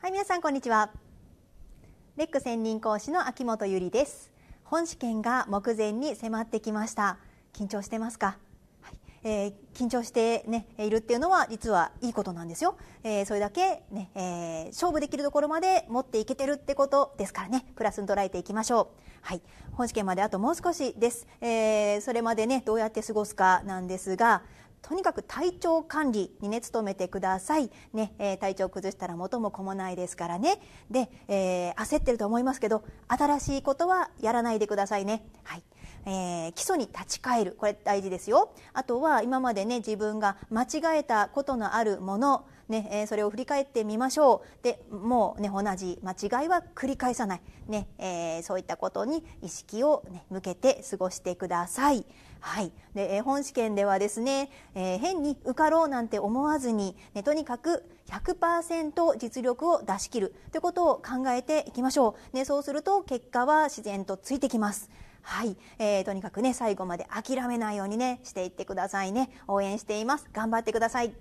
はい、皆さんこんにちは。レック専任講師の秋元由里です。本試験が目前に迫ってきました。緊張してますか？はい、えー、緊張してねいるっていうのは実はいいことなんですよ。えー、それだけね、えー、勝負できるところまで持っていけてるってことですからね。プラスに捉えていきましょう。はい、本試験まであともう少しです。えそれまでねどうやって過ごすかなんですが、とにかく体調管理にね努めてください、ねえー、体調崩したら元も子もないですからねで、えー、焦ってると思いますけど新しいことはやらないでくださいね。はいえー、基礎に立ち返るこれ大事ですよあとは今までね自分が間違えたことのあるものね、えー、それを振り返ってみましょうでもうね同じ間違いは繰り返さない、ねえー、そういったことに意識を、ね、向けて過ごしてください。はい、で、えー、本試験ではですね、えー、変に受かろうなんて思わずに、ね、とにかく100%実力を出し切るということを考えていきましょう、ね、そうすると結果は自然とついてきます。はい、えー、とにかくね最後まで諦めないようにねしていってくださいね応援しています頑張ってください